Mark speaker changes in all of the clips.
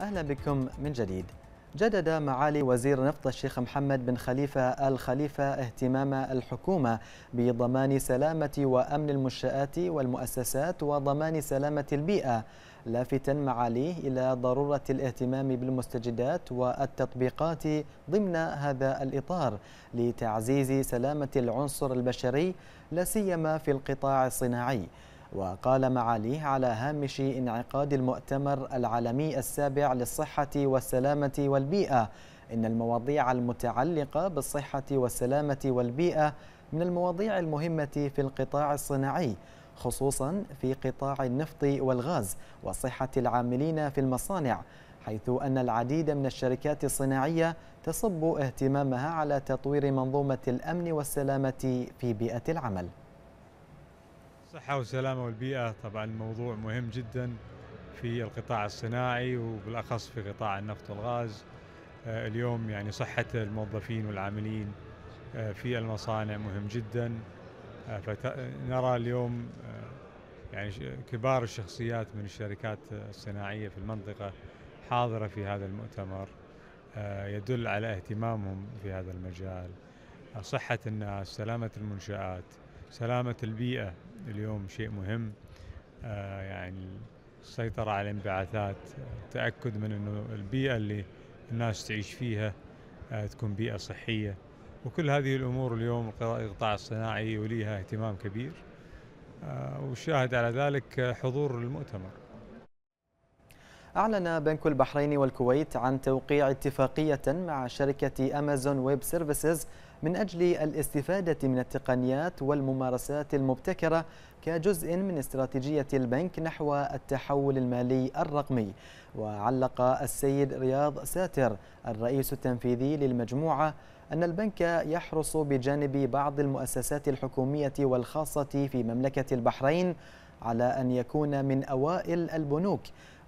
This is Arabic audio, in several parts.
Speaker 1: أهلا بكم من جديد جدد معالي وزير نفط الشيخ محمد بن خليفة آل خليفة اهتمام الحكومة بضمان سلامة وأمن المنشآت والمؤسسات وضمان سلامة البيئة لافتا معاليه إلى ضرورة الاهتمام بالمستجدات والتطبيقات ضمن هذا الإطار لتعزيز سلامة العنصر البشري لا سيما في القطاع الصناعي وقال معاليه على هامش انعقاد المؤتمر العالمي السابع للصحة والسلامة والبيئة إن المواضيع المتعلقة بالصحة والسلامة والبيئة من المواضيع المهمة في القطاع الصناعي خصوصا في قطاع النفط والغاز وصحة العاملين في المصانع حيث أن العديد من الشركات الصناعية تصب اهتمامها على تطوير منظومة الأمن والسلامة في بيئة العمل الصحة والسلامة والبيئة طبعا موضوع مهم جدا في القطاع الصناعي وبالأخص في قطاع النفط والغاز آه، اليوم يعني صحة الموظفين والعاملين آه، في المصانع مهم جدا آه، فنرى اليوم يعني كبار الشخصيات من الشركات الصناعية في المنطقة حاضرة في هذا المؤتمر يدل على اهتمامهم في هذا المجال صحة الناس سلامة المنشآت سلامة البيئة اليوم شيء مهم آه يعني السيطرة على الانبعاثات تأكد من أنه البيئة اللي الناس تعيش فيها آه تكون بيئة صحية وكل هذه الأمور اليوم القطاع الصناعي يوليها اهتمام كبير آه وشاهد على ذلك حضور المؤتمر أعلن بنك البحرين والكويت عن توقيع اتفاقية مع شركة أمازون ويب سيرفيسز من أجل الاستفادة من التقنيات والممارسات المبتكرة كجزء من استراتيجية البنك نحو التحول المالي الرقمي وعلق السيد رياض ساتر الرئيس التنفيذي للمجموعة أن البنك يحرص بجانب بعض المؤسسات الحكومية والخاصة في مملكة البحرين على أن يكون من أوائل البنوك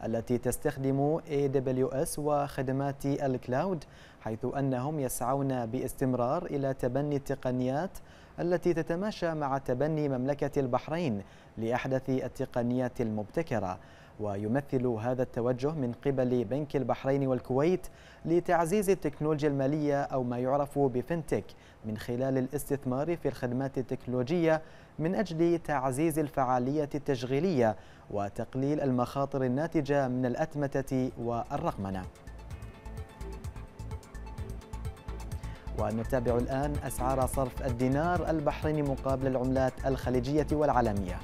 Speaker 1: التي تستخدم AWS وخدمات الكلاود حيث أنهم يسعون باستمرار إلى تبني التقنيات التي تتماشى مع تبني مملكة البحرين لأحدث التقنيات المبتكرة ويمثل هذا التوجه من قبل بنك البحرين والكويت لتعزيز التكنولوجيا المالية أو ما يعرف بفنتك من خلال الاستثمار في الخدمات التكنولوجية من أجل تعزيز الفعالية التشغيلية وتقليل المخاطر الناتجة من الأتمتة والرقمنة ونتابع الآن أسعار صرف الدينار البحريني مقابل العملات الخليجية والعالمية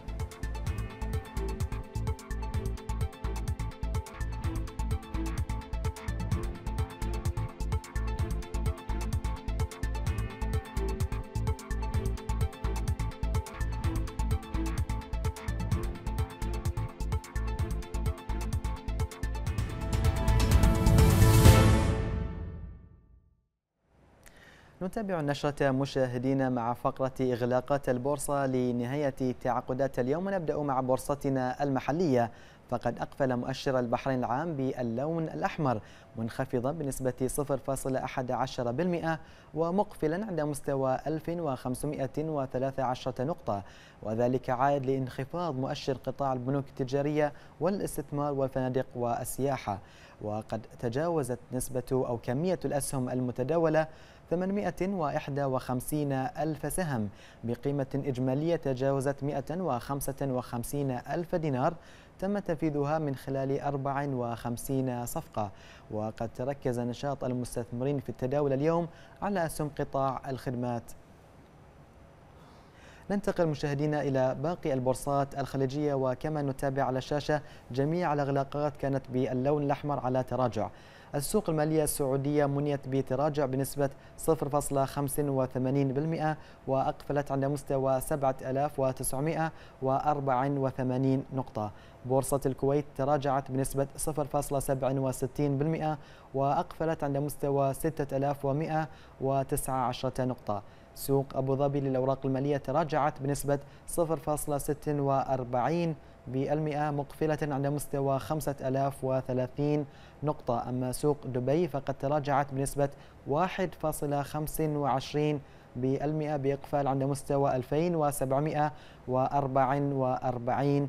Speaker 1: نتابع النشرة مشاهدينا مع فقرة إغلاقات البورصة لنهاية تعاقدات اليوم ونبدأ مع بورصتنا المحلية فقد أقفل مؤشر البحرين العام باللون الأحمر منخفضا بنسبة 0.11% ومقفلا عند مستوى 1513 نقطة وذلك عائد لانخفاض مؤشر قطاع البنوك التجارية والاستثمار والفنادق والسياحة وقد تجاوزت نسبة أو كمية الأسهم المتداولة 851 ألف سهم بقيمة إجمالية تجاوزت 155 ألف دينار تم تنفيذها من خلال 54 صفقة وقد تركز نشاط المستثمرين في التداول اليوم على أسهم قطاع الخدمات ننتقل مشاهدينا إلى باقي البورصات الخليجية وكما نتابع على الشاشة جميع الإغلاقات كانت باللون الأحمر على تراجع السوق المالية السعودية منيت بتراجع بنسبة 0.85% وأقفلت عند مستوى 7984 نقطة بورصة الكويت تراجعت بنسبة 0.67% وأقفلت عند مستوى 6119 نقطة سوق أبو ظبي للأوراق المالية تراجعت بنسبة 0.46 بالمئة مقفلة على مستوى 5030 نقطة أما سوق دبي فقد تراجعت بنسبة 1.25 بالمئة بإقفال عند مستوى 2744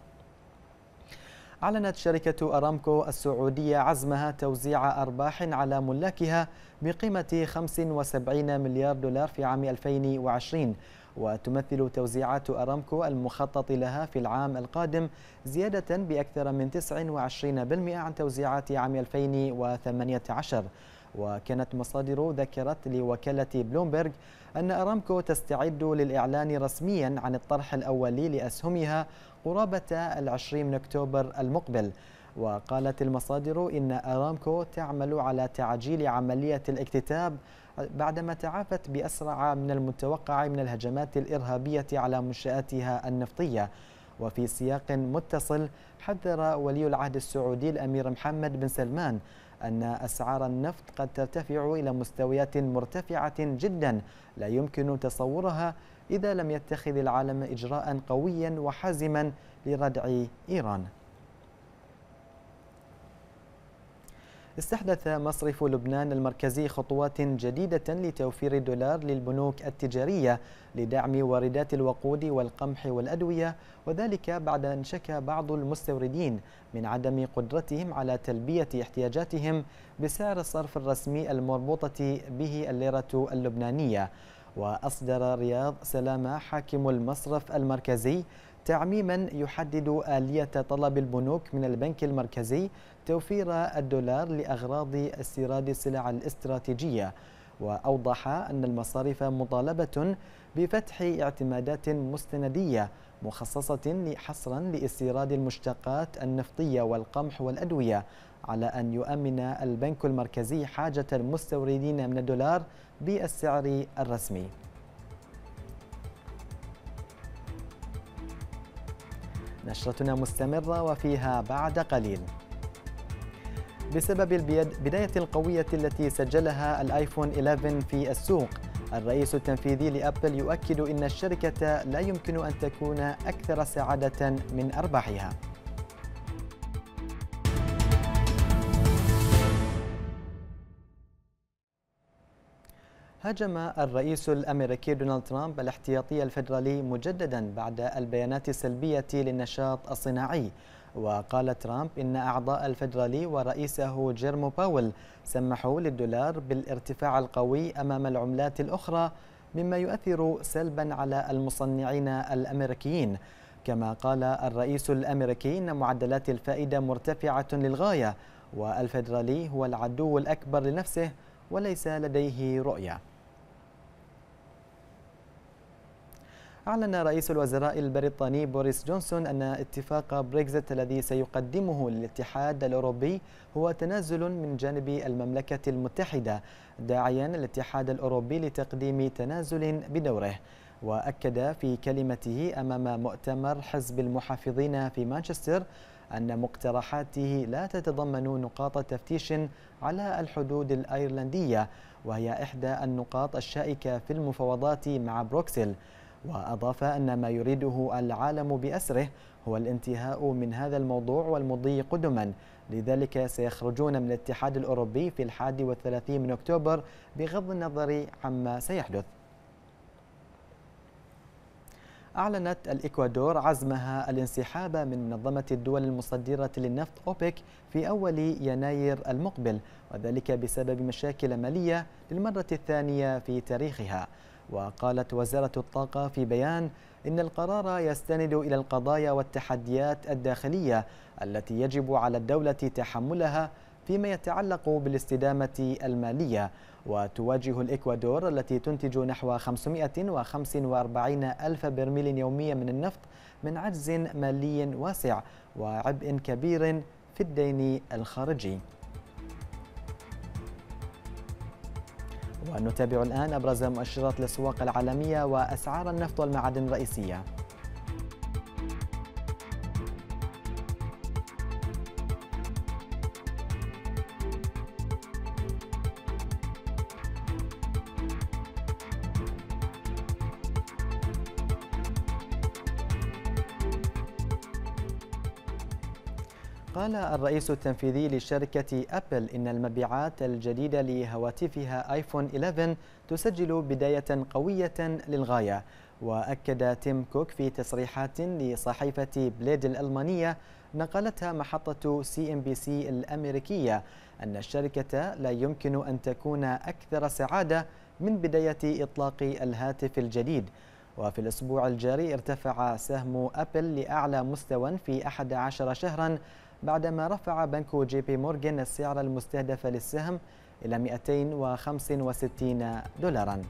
Speaker 1: أعلنت شركة أرامكو السعودية عزمها توزيع أرباح على ملاكها بقيمة 75 مليار دولار في عام 2020 وتمثل توزيعات أرامكو المخطط لها في العام القادم زيادة بأكثر من 29% عن توزيعات عام 2018 وكانت مصادر ذكرت لوكالة بلومبرغ أن أرامكو تستعد للإعلان رسميا عن الطرح الأولي لأسهمها قرابة العشرين من أكتوبر المقبل وقالت المصادر إن أرامكو تعمل على تعجيل عملية الاكتتاب بعدما تعافت بأسرع من المتوقع من الهجمات الإرهابية على منشآتها النفطية وفي سياق متصل حذر ولي العهد السعودي الأمير محمد بن سلمان أن أسعار النفط قد ترتفع إلى مستويات مرتفعة جدا لا يمكن تصورها إذا لم يتخذ العالم إجراء قويا وحازما لردع إيران استحدث مصرف لبنان المركزي خطوات جديدة لتوفير الدولار للبنوك التجارية لدعم واردات الوقود والقمح والأدوية وذلك بعد أن شكى بعض المستوردين من عدم قدرتهم على تلبية احتياجاتهم بسعر الصرف الرسمي المربوطة به الليرة اللبنانية وأصدر رياض سلامة حاكم المصرف المركزي تعميما يحدد آلية طلب البنوك من البنك المركزي توفير الدولار لأغراض استيراد السلع الاستراتيجية وأوضح أن المصارف مطالبة بفتح اعتمادات مستندية مخصصة حصرا لاستيراد المشتقات النفطية والقمح والأدوية على أن يؤمن البنك المركزي حاجة المستوردين من الدولار بالسعر الرسمي نشرتنا مستمرة وفيها بعد قليل بسبب البداية القوية التي سجلها الآيفون 11 في السوق الرئيس التنفيذي لأبل يؤكد أن الشركة لا يمكن أن تكون أكثر سعادة من أرباحها هاجم الرئيس الامريكي دونالد ترامب الاحتياطي الفدرالي مجددا بعد البيانات السلبيه للنشاط الصناعي وقال ترامب ان اعضاء الفدرالي ورئيسه جيرمو باول سمحوا للدولار بالارتفاع القوي امام العملات الاخرى مما يؤثر سلبا على المصنعين الامريكيين كما قال الرئيس الامريكي ان معدلات الفائده مرتفعه للغايه والفدرالي هو العدو الاكبر لنفسه وليس لديه رؤيه أعلن رئيس الوزراء البريطاني بوريس جونسون أن اتفاق بريكزيت الذي سيقدمه الاتحاد الأوروبي هو تنازل من جانب المملكة المتحدة داعيا الاتحاد الأوروبي لتقديم تنازل بدوره وأكد في كلمته أمام مؤتمر حزب المحافظين في مانشستر أن مقترحاته لا تتضمن نقاط تفتيش على الحدود الأيرلندية وهي إحدى النقاط الشائكة في المفاوضات مع بروكسل وأضاف أن ما يريده العالم بأسره هو الانتهاء من هذا الموضوع والمضي قدما لذلك سيخرجون من الاتحاد الأوروبي في الحادي والثلاثين من أكتوبر بغض النظر عما سيحدث أعلنت الإكوادور عزمها الانسحاب من منظمة الدول المصدرة للنفط أوبك في أول يناير المقبل وذلك بسبب مشاكل مالية للمرة الثانية في تاريخها وقالت وزارة الطاقة في بيان إن القرار يستند إلى القضايا والتحديات الداخلية التي يجب على الدولة تحملها فيما يتعلق بالاستدامة المالية وتواجه الإكوادور التي تنتج نحو 545 ألف برميل يوميا من النفط من عجز مالي واسع وعبء كبير في الدين الخارجي ونتابع الآن أبرز مؤشرات الأسواق العالمية وأسعار النفط والمعادن الرئيسية قال الرئيس التنفيذي لشركة أبل إن المبيعات الجديدة لهواتفها آيفون 11 تسجل بداية قوية للغاية وأكد تيم كوك في تصريحات لصحيفة بليد الألمانية نقلتها محطة سي ام بي سي الأمريكية أن الشركة لا يمكن أن تكون أكثر سعادة من بداية إطلاق الهاتف الجديد وفي الأسبوع الجاري ارتفع سهم أبل لأعلى مستوى في 11 شهرا بعدما رفع بنك جي بي مورغان السعر المستهدف للسهم إلى 265 دولارا